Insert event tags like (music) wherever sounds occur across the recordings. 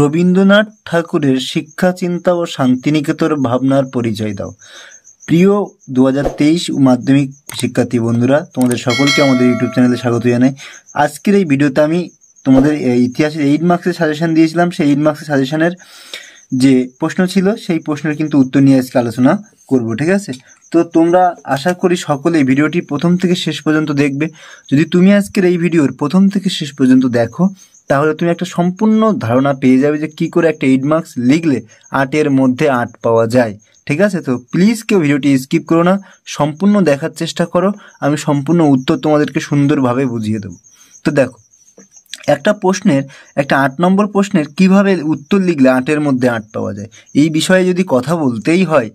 রবীন্দ্রনাথ ঠাকুরের শিক্ষা চিন্তা ও শান্তিনিকেতন ভাবনার পরিচয় দাও প্রিয় দু হাজার তেইশ মাধ্যমিক শিক্ষার্থী বন্ধুরা তোমাদের সকলকে আমাদের ইউটিউব চ্যানেলে স্বাগত জানাই আজকের এই ভিডিওতে আমি তোমাদের ইতিহাসের এইট মার্কসের সাজেশান দিয়েছিলাম সেই এইট মার্কসের সাজেশানের যে প্রশ্ন ছিল সেই প্রশ্নের কিন্তু উত্তর নিয়ে আজকে আলোচনা করব ঠিক আছে তো তোমরা আশা করি সকলে এই ভিডিওটি প্রথম থেকে শেষ পর্যন্ত দেখবে যদি তুমি আজকের এই ভিডিওর প্রথম থেকে শেষ পর্যন্ত দেখো তাহলে তুমি একটা সম্পূর্ণ ধারণা পেয়ে যাবে যে কি করে একটা এইট মার্কস লিখলে আটের মধ্যে আট পাওয়া যায় ঠিক আছে তো প্লিজ কেউ ভিডিওটি স্কিপ করো না সম্পূর্ণ দেখার চেষ্টা করো আমি সম্পূর্ণ উত্তর তোমাদেরকে সুন্দরভাবে বুঝিয়ে দেবো তো দেখো একটা প্রশ্নের একটা আট নম্বর প্রশ্নের কিভাবে উত্তর লিখলে আটের মধ্যে আট পাওয়া যায় এই বিষয়ে যদি কথা বলতেই হয়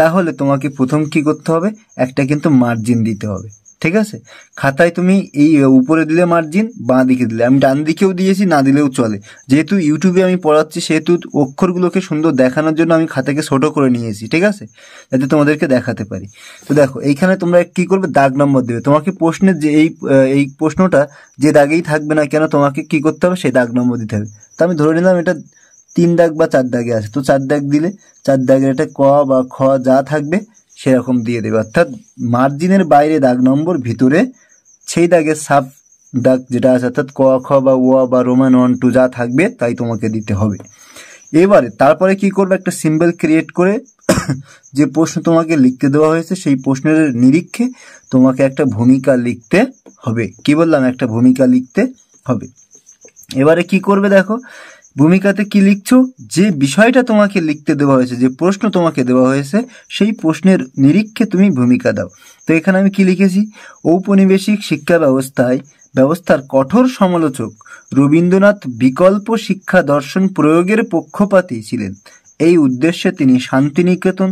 তাহলে তোমাকে প্রথম কি করতে হবে একটা কিন্তু মার্জিন দিতে হবে ঠিক আছে খাতায় তুমি এই উপরে দিলে মার্জিন বাঁ দিকে দিলে আমি ডান দিকেও দিয়েছি না দিলেও চলে যেহেতু ইউটিউবে আমি পড়াচ্ছি সেহেতু অক্ষরগুলোকে সুন্দর দেখানোর জন্য আমি খাতাকে ছোটো করে নিয়েছি ঠিক আছে যাতে তোমাদেরকে দেখাতে পারি তো দেখো এইখানে তোমরা কি করবে দাগ নম্বর দেবে তোমাকে প্রশ্নের যে এই এই প্রশ্নটা যে দাগেই থাকবে না কেন তোমাকে কি করতে হবে সেই দাগ নম্বর দিতে হবে তো আমি ধরে নিলাম এটা তিন দাগ বা চার দাগে আছে তো চার দাগ দিলে চার দাগের এটা ক বা খ যা থাকবে সেরকম দিয়ে দেবে অর্থাৎ মার্জিনের বাইরে দাগ নম্বর ভিতরে সেই দাগের সাব দাগ যেটা আছে অর্থাৎ ক খ বা ও বা রোমান ওয়ান টু যা থাকবে তাই তোমাকে দিতে হবে এবারে তারপরে কি করবে একটা সিম্বল ক্রিয়েট করে (coughs) যে প্রশ্ন তোমাকে লিখতে দেওয়া হয়েছে সেই প্রশ্নের নিরীক্ষে তোমাকে একটা ভূমিকা লিখতে হবে কি বললাম একটা ভূমিকা লিখতে হবে এবারে কি করবে দেখো ভূমিকাতে কি লিখছো যে বিষয়টা তোমাকে লিখতে দেওয়া হয়েছে যে প্রশ্ন তোমাকে দেওয়া হয়েছে সেই প্রশ্নের নিরীক্ষে তুমি ভূমিকা দাও তো এখানে আমি কি লিখেছি ঔপনিবেশিক শিক্ষা ব্যবস্থায় ব্যবস্থার কঠোর সমালোচক রবীন্দ্রনাথ বিকল্প শিক্ষা দর্শন প্রয়োগের পক্ষপাতী ছিলেন এই উদ্দেশ্যে তিনি শান্তিনিকেতন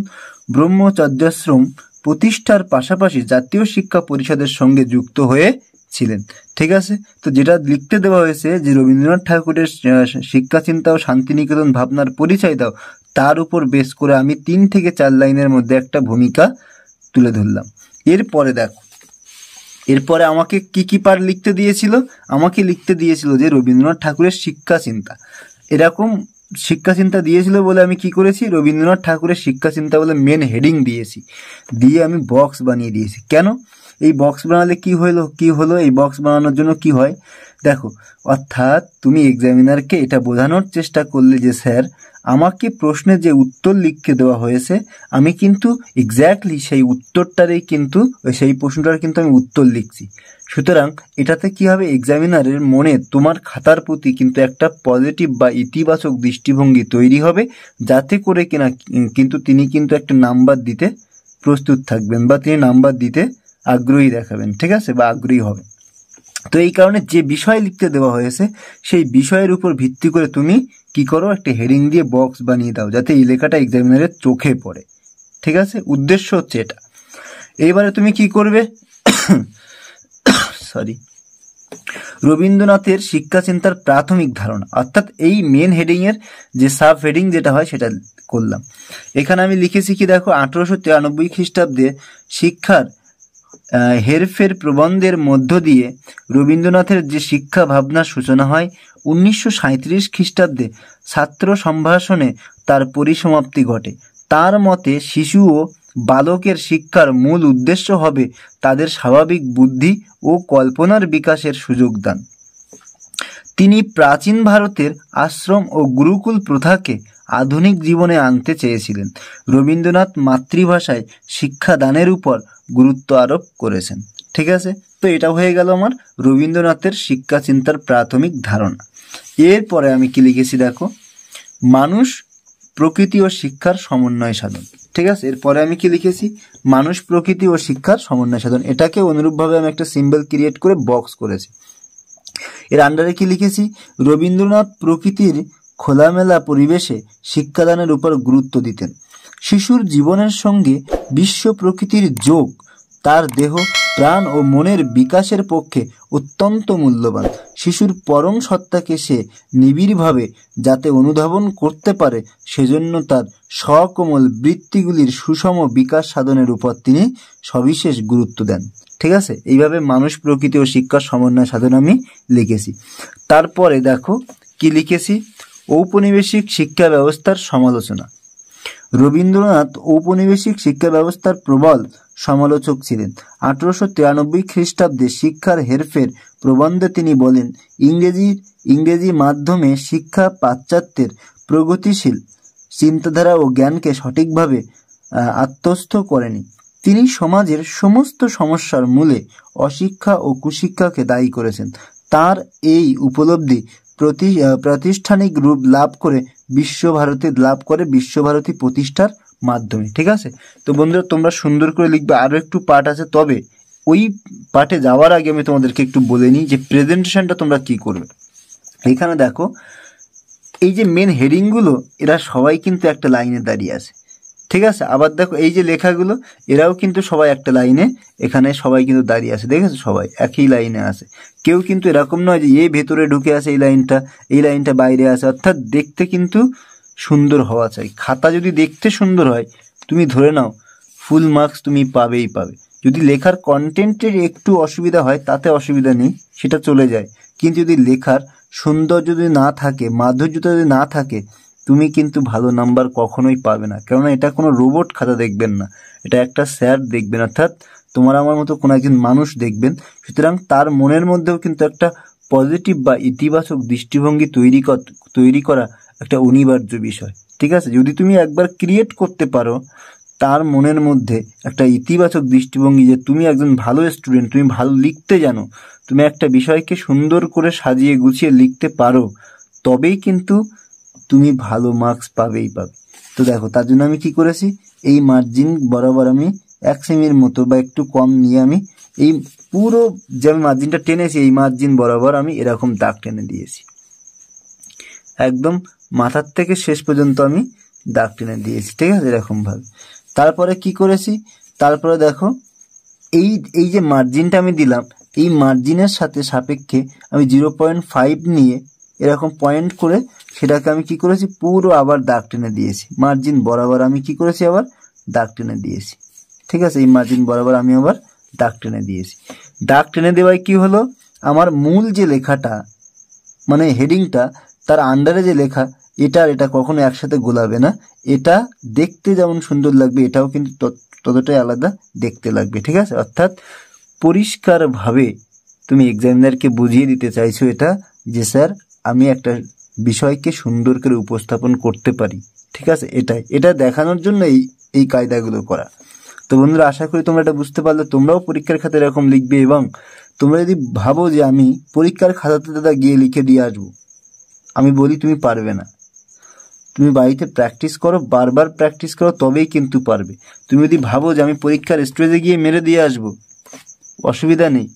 ব্রহ্মচর্যাশ্রম প্রতিষ্ঠার পাশাপাশি জাতীয় শিক্ষা পরিষদের সঙ্গে যুক্ত হয়ে ছিলেন ঠিক আছে তো যেটা লিখতে দেওয়া হয়েছে যে রবীন্দ্রনাথ ঠাকুরের শিক্ষা চিন্তা ও শান্তিনিকেতন ভাবনার পরিচয় দাও তার উপর বেস করে আমি তিন থেকে চার লাইনের মধ্যে একটা ভূমিকা তুলে ধরলাম এরপরে দেখো এরপরে আমাকে কি কি পার লিখতে দিয়েছিল আমাকে লিখতে দিয়েছিল যে রবীন্দ্রনাথ ঠাকুরের শিক্ষা চিন্তা এরকম শিক্ষা চিন্তা দিয়েছিল বলে আমি কি করেছি রবীন্দ্রনাথ ঠাকুরের শিক্ষা চিন্তা বলে মেন হেডিং দিয়েছি দিয়ে আমি বক্স বানিয়ে দিয়েছি কেন এই বক্স বানালে কি হলো কি হলো এই বক্স বানানোর জন্য কি হয় দেখো অর্থাৎ তুমি এক্সামিনারকে এটা বোঝানোর চেষ্টা করলে যে স্যার আমাকে প্রশ্নে যে উত্তর লিখতে দেওয়া হয়েছে আমি কিন্তু এক্স্যাক্টলি সেই উত্তরটারই কিন্তু সেই প্রশ্নটার কিন্তু আমি উত্তর লিখছি সুতরাং এটাতে কি হবে এক্সামিনারের মনে তোমার খাতার প্রতি কিন্তু একটা পজিটিভ বা ইতিবাচক দৃষ্টিভঙ্গি তৈরি হবে যাতে করে কিনা কিন্তু তিনি কিন্তু একটা নাম্বার দিতে প্রস্তুত থাকবেন বা তিনি নাম্বার দিতে আগ্রহী দেখাবেন ঠিক আছে বা আগ্রহী হবে তো এই কারণে যে বিষয় লিখতে দেওয়া হয়েছে সেই বিষয়ের উপর ভিত্তি করে তুমি কি করো একটা হেডিং দিয়ে বক্স বানিয়ে দাও যাতে এই লেখাটা এক্সামিনারের চোখে পড়ে ঠিক আছে উদ্দেশ্য হচ্ছে এটা এইবারে তুমি কি করবে সরি (coughs) রবীন্দ্রনাথের শিক্ষা চিন্তার প্রাথমিক ধারণা অর্থাৎ এই মেন হেডিংয়ের যে সাব হেডিং যেটা হয় সেটা করলাম এখানে আমি লিখেছি কি দেখো আঠেরোশো তিরানব্বই খ্রিস্টাব্দে শিক্ষার হেরফের প্রবন্ধের মধ্য দিয়ে রবীন্দ্রনাথের যে শিক্ষা ভাবনার সূচনা হয় উনিশশো সাঁত্রিশ খ্রিস্টাব্দে ছাত্র সম্ভাষণে তার পরিসমাপ্তি ঘটে তার মতে শিশু ও বালকের শিক্ষার মূল উদ্দেশ্য হবে তাদের স্বাভাবিক বুদ্ধি ও কল্পনার বিকাশের সুযোগ দান তিনি প্রাচীন ভারতের আশ্রম ও গুরুকুল প্রথাকে আধুনিক জীবনে আনতে চেয়েছিলেন রবীন্দ্রনাথ মাতৃভাষায় শিক্ষাদানের উপর গুরুত্ব আরোপ করেছেন ঠিক আছে তো এটা হয়ে গেল আমার রবীন্দ্রনাথের শিক্ষা চিন্তার প্রাথমিক ধারণা এরপরে আমি কি লিখেছি দেখো মানুষ প্রকৃতি ও শিক্ষার সমন্বয় সাধন ঠিক আছে এরপরে আমি কি লিখেছি মানুষ প্রকৃতি ও শিক্ষার সমন্বয় সাধন এটাকে অনুরূপভাবে আমি একটা সিম্বল ক্রিয়েট করে বক্স করেছি এর আন্ডারে কি লিখেছি রবীন্দ্রনাথ প্রকৃতির খোলামেলা পরিবেশে শিক্ষাদানের উপর গুরুত্ব দিতেন শিশুর জীবনের সঙ্গে বিশ্ব প্রকৃতির যোগ তার দেহ প্রাণ ও মনের বিকাশের পক্ষে অত্যন্ত মূল্যবান শিশুর পরম সত্তাকে সে নিবিড়ভাবে যাতে অনুধাবন করতে পারে সেজন্য তার সকমল বৃত্তিগুলির সুষম বিকাশ সাধনের উপর তিনি সবিশেষ গুরুত্ব দেন ঠিক আছে এইভাবে মানুষ প্রকৃতি ও শিক্ষার সমন্বয় সাধন আমি লিখেছি তারপরে দেখো কি লিখেছি ঔপনিবেশিক শিক্ষা ব্যবস্থার সমালোচনা রবীন্দ্রনাথ ঔপনিবেশিক শিক্ষা ব্যবস্থার প্রবল সমালোচক ছিলেন আঠারোশো তিরানব্বই খ্রিস্টাব্দে শিক্ষার হেরফের প্রবন্ধে তিনি বলেন ইংরেজির ইংরেজি মাধ্যমে শিক্ষা পাশ্চাত্যের প্রগতিশীল চিন্তাধারা ও জ্ঞানকে সঠিকভাবে আত্মস্থ করেনি তিনি সমাজের সমস্ত সমস্যার মূলে অশিক্ষা ও কুশিক্ষাকে দায়ী করেছেন তার এই উপলব্ধি প্রতি প্রাতিষ্ঠানিক রূপ লাভ করে বিশ্বভারতী লাভ করে বিশ্বভারতী প্রতিষ্ঠার মাধ্যমে ঠিক আছে তো বন্ধুরা তোমরা সুন্দর করে লিখবে আরও একটু পাঠ আছে তবে ওই পাঠে যাওয়ার আগে আমি তোমাদেরকে একটু বলে নিই যে প্রেজেন্টেশনটা তোমরা কি করবে এখানে দেখো এই যে মেন হেডিংগুলো এরা সবাই কিন্তু একটা লাইনে দাঁড়িয়ে আছে ঠিক আছে আবার দেখো এই যে লেখাগুলো এরাও কিন্তু সবাই একটা লাইনে এখানে সবাই কিন্তু দাঁড়িয়ে আছে দেখেছো সবাই একই লাইনে আছে কেউ কিন্তু এরকম নয় যে এ ভেতরে ঢুকে আছে এই লাইনটা এই লাইনটা বাইরে আছে অর্থাৎ দেখতে কিন্তু সুন্দর হওয়া চাই খাতা যদি দেখতে সুন্দর হয় তুমি ধরে নাও ফুল মার্কস তুমি পাবেই পাবে যদি লেখার কন্টেন্টের একটু অসুবিধা হয় তাতে অসুবিধা নেই সেটা চলে যায় কিন্তু যদি লেখার সৌন্দর্য যদি না থাকে মাধুর্যতা যদি না থাকে তুমি কিন্তু ভালো নাম্বার কখনোই পাবে না কেননা এটা কোনো রোবট খাতা দেখবেন না এটা একটা স্যার দেখবেন অর্থাৎ তোমার আমার মতো কোনো একজন মানুষ দেখবেন সুতরাং তার মনের মধ্যেও কিন্তু একটা পজিটিভ বা ইতিবাচক দৃষ্টিভঙ্গি তৈরি তৈরি করা একটা অনিবার্য বিষয় ঠিক আছে যদি তুমি একবার ক্রিয়েট করতে পারো তার মনের মধ্যে একটা ইতিবাচক দৃষ্টিভঙ্গি যে তুমি একজন ভালো স্টুডেন্ট তুমি ভালো লিখতে জানো তুমি একটা বিষয়কে সুন্দর করে সাজিয়ে গুছিয়ে লিখতে পারো তবেই কিন্তু তুমি ভালো মার্কস পাবেই পাবে তো দেখো তার জন্য আমি কি করেছি এই মার্জিন বরাবর আমি এক সেমির মতো বা একটু কম নিয়ে আমি এই পুরো যে আমি মার্জিনটা টেনেছি এই মার্জিন বরাবর আমি এরকম দাগ টেনে দিয়েছি একদম মাথার থেকে শেষ পর্যন্ত আমি দাগ টেনে দিয়েছি ঠিক আছে এরকমভাবে তারপরে কি করেছি তারপরে দেখো এই এই যে মার্জিনটা আমি দিলাম এই মার্জিনের সাথে সাপেক্ষে আমি জিরো পয়েন্ট ফাইভ নিয়ে এরকম পয়েন্ট করে সেটাকে আমি কি করেছি পুরো আবার দাগ টেনে দিয়েছি মার্জিন বরাবর আমি কি করেছি আবার দাগ টেনে দিয়েছি ঠিক আছে এই মার্জিন বরাবর আমি আবার দাগ টেনে দিয়েছি দাগ টেনে দেওয়ায় কি হলো আমার মূল যে লেখাটা মানে হেডিংটা তার আন্ডারে যে লেখা এটা আর এটা কখনো একসাথে গোলাবে না এটা দেখতে যেমন সুন্দর লাগবে এটাও কিন্তু ততটাই আলাদা দেখতে লাগবে ঠিক আছে অর্থাৎ পরিষ্কারভাবে তুমি এক্সামিনারকে বুঝিয়ে দিতে চাইছো এটা যে স্যার আমি একটা বিষয়কে সুন্দর করে উপস্থাপন করতে পারি ঠিক আছে এটাই এটা দেখানোর জন্য এই এই কায়দাগুলো করা তো বন্ধুরা আশা করি তোমরা এটা বুঝতে পারলে তোমরাও পরীক্ষার খাতে এরকম লিখবে এবং তোমরা যদি ভাবো যে আমি পরীক্ষার খাতাতে দাদা গিয়ে লিখে দিয়ে আসবো আমি বলি তুমি পারবে না তুমি বাড়িতে প্র্যাকটিস করো বারবার প্র্যাকটিস করো তবেই কিন্তু পারবে তুমি যদি ভাবো যে আমি পরীক্ষার স্টেজে গিয়ে মেরে দিয়ে আসবো অসুবিধা নেই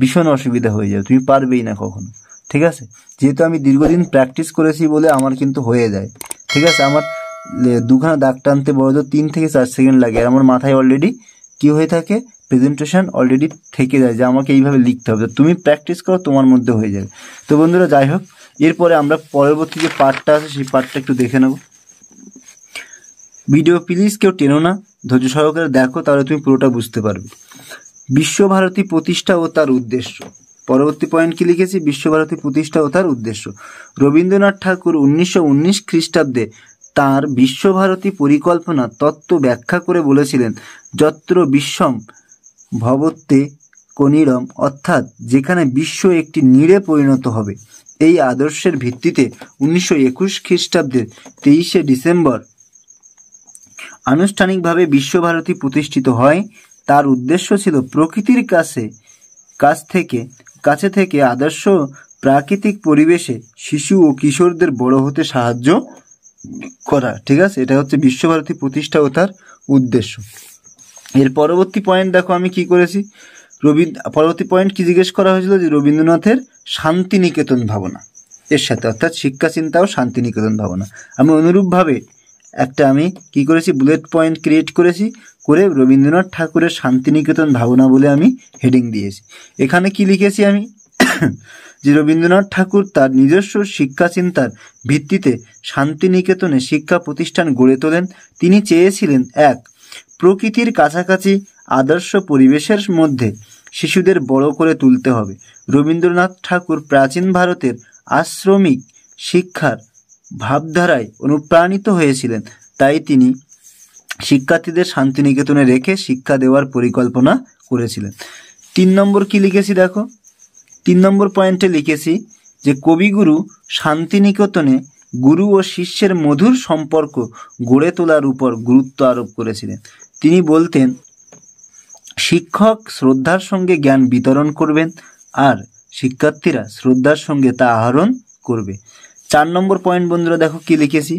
ভীষণ অসুবিধা হয়ে যাবে তুমি পারবেই না কখনো ঠিক আছে যেহেতু আমি দীর্ঘদিন প্র্যাকটিস করেছি বলে আমার কিন্তু হয়ে যায় ঠিক আছে আমার দুখানা দাগ টানতে বড় তো তিন থেকে চার সেকেন্ড লাগে আর আমার মাথায় অলরেডি কি হয়ে থাকে প্রেজেন্টেশন অলরেডি থেকে যায় যে আমাকে এইভাবে লিখতে হবে তুমি প্র্যাকটিস করো তোমার মধ্যে হয়ে যাবে তো বন্ধুরা যাই হোক এরপরে আমরা পরবর্তী যে পার্টটা আছে সেই পার্টটা একটু দেখে নেব ভিডিও প্লিজ কেউ টেনো না ধৈর্য সহকারে দেখো তাহলে তুমি পুরোটা বুঝতে পারবে বিশ্বভারতী প্রতিষ্ঠা ও তার উদ্দেশ্য পরবর্তী পয়েন্ট কি লিখেছি বিশ্বভারতী প্রতিষ্ঠা ও তার উদ্দেশ্য রবীন্দ্রনাথ ঠাকুর উনিশশো উনিশ খ্রিস্টাব্দে তার বিশ্বভারতী পরিকল্পনা তত্ত্ব ব্যাখ্যা করে বলেছিলেন যত্র বিশ্বম ভবত্তে কনিরম অর্থাৎ যেখানে বিশ্ব একটি নীড়ে পরিণত হবে এই আদর্শের ভিত্তিতে উনিশশো একুশ খ্রিস্টাব্দের তেইশে ডিসেম্বর আনুষ্ঠানিকভাবে বিশ্বভারতী প্রতিষ্ঠিত হয় তার উদ্দেশ্য ছিল প্রকৃতির কাছে কাছ থেকে কাছে থেকে আদর্শ প্রাকৃতিক পরিবেশে শিশু ও কিশোরদের বড় হতে সাহায্য করা ঠিক আছে এটা হচ্ছে বিশ্বভারতী প্রতিষ্ঠা ও তার উদ্দেশ্য এর পরবর্তী পয়েন্ট দেখো আমি কি করেছি রবীন পরবর্তী পয়েন্ট কি জিজ্ঞেস করা হয়েছিল যে রবীন্দ্রনাথের শান্তিনিকেতন ভাবনা এর সাথে অর্থাৎ শিক্ষা চিন্তা ও শান্তিনিকেতন ভাবনা আমি অনুরূপভাবে একটা আমি কি করেছি বুলেট পয়েন্ট ক্রিয়েট করেছি করে রবীন্দ্রনাথ ঠাকুরের শান্তিনিকেতন ভাবনা বলে আমি হেডিং দিয়েছি এখানে কি লিখেছি আমি যে রবীন্দ্রনাথ ঠাকুর তার নিজস্ব শিক্ষা চিন্তার ভিত্তিতে শান্তিনিকেতনে শিক্ষা প্রতিষ্ঠান গড়ে তোলেন তিনি চেয়েছিলেন এক প্রকৃতির কাছাকাছি আদর্শ পরিবেশের মধ্যে শিশুদের বড় করে তুলতে হবে রবীন্দ্রনাথ ঠাকুর প্রাচীন ভারতের আশ্রমিক শিক্ষার ভাবধারায় অনুপ্রাণিত হয়েছিলেন তাই তিনি শিক্ষার্থীদের শান্তিনিকেতনে রেখে শিক্ষা দেওয়ার পরিকল্পনা করেছিলেন তিন নম্বর কি লিখেছি দেখো তিন নম্বর পয়েন্টে লিখেছি যে কবিগুরু শান্তিনিকেতনে গুরু ও শিষ্যের মধুর সম্পর্ক গড়ে তোলার উপর গুরুত্ব আরোপ করেছিলেন তিনি বলতেন শিক্ষক শ্রদ্ধার সঙ্গে জ্ঞান বিতরণ করবেন আর শিক্ষার্থীরা শ্রদ্ধার সঙ্গে তা আহরণ করবে চার নম্বর পয়েন্ট বন্ধুরা দেখো কি লিখেছি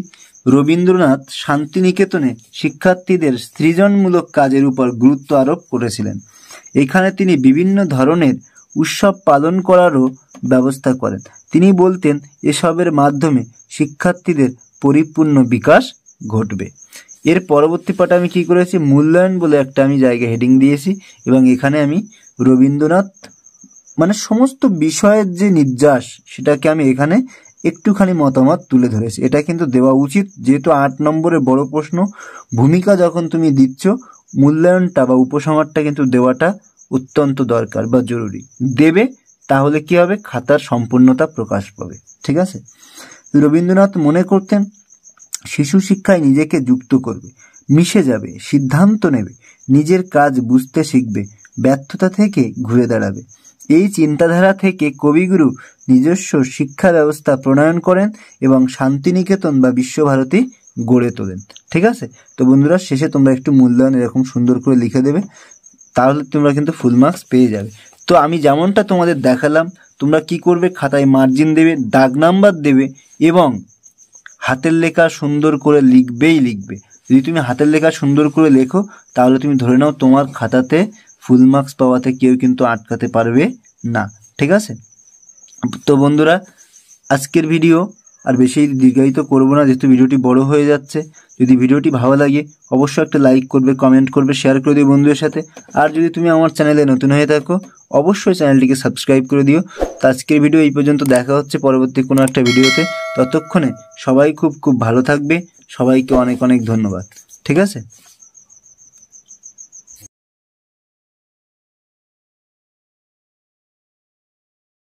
রবীন্দ্রনাথ শান্তিনিকেতনে শিক্ষার্থীদের সৃজনমূলক কাজের উপর গুরুত্ব আরোপ করেছিলেন এখানে তিনি বিভিন্ন ধরনের উৎসব পালন করারও ব্যবস্থা করেন তিনি বলতেন এসবের মাধ্যমে শিক্ষার্থীদের পরিপূর্ণ বিকাশ ঘটবে এর পরবর্তী পাটা আমি কি করেছি মূল্যায়ন বলে একটা আমি জায়গা হেডিং দিয়েছি এবং এখানে আমি রবীন্দ্রনাথ মানে সমস্ত বিষয়ের যে নির্যাস সেটাকে আমি এখানে একটুখানি মতামত তুলে ধরেছে এটা কিন্তু দেওয়া উচিত যেহেতু আট নম্বরে বড় প্রশ্ন ভূমিকা যখন তুমি দিচ্ছ মূল্যায়নটা বা উপসংহারটা কিন্তু দেওয়াটা অত্যন্ত দরকার বা জরুরি দেবে তাহলে কি হবে খাতার সম্পূর্ণতা প্রকাশ পাবে ঠিক আছে রবীন্দ্রনাথ মনে করতেন শিশু শিক্ষায় নিজেকে যুক্ত করবে মিশে যাবে সিদ্ধান্ত নেবে নিজের কাজ বুঝতে শিখবে ব্যর্থতা থেকে ঘুরে দাঁড়াবে এই চিন্তাধারা থেকে কবিগুরু নিজস্ব শিক্ষা ব্যবস্থা প্রণয়ন করেন এবং শান্তিনিকেতন বা বিশ্বভারতী গড়ে তোলেন ঠিক আছে তো বন্ধুরা শেষে তোমরা একটু মূল্যায়ন এরকম সুন্দর করে লিখে দেবে তাহলে তোমরা কিন্তু ফুল মার্কস পেয়ে যাবে তো আমি যেমনটা তোমাদের দেখালাম তোমরা কি করবে খাতায় মার্জিন দেবে দাগ নাম্বার দেবে এবং হাতের লেখা সুন্দর করে লিখবেই লিখবে যদি তুমি হাতের লেখা সুন্দর করে লেখো তাহলে তুমি ধরে নাও তোমার খাতাতে ফুল মার্কস পাওয়াতে কেউ কিন্তু আটকাতে পারবে না ঠিক আছে তো বন্ধুরা আজকের ভিডিও আর বেশি দীর্ঘায়িত করব না যেহেতু ভিডিওটি বড় হয়ে যাচ্ছে যদি ভিডিওটি ভালো লাগে অবশ্যই একটা লাইক করবে কমেন্ট করবে শেয়ার করে দিও বন্ধুদের সাথে আর যদি তুমি আমার চ্যানেলে নতুন হয়ে থাকো অবশ্যই চ্যানেলটিকে সাবস্ক্রাইব করে দিও তো আজকের ভিডিও এই পর্যন্ত দেখা হচ্ছে পরবর্তী কোনো একটা ভিডিওতে ততক্ষণে সবাই খুব খুব ভালো থাকবে সবাইকে অনেক অনেক ধন্যবাদ ঠিক আছে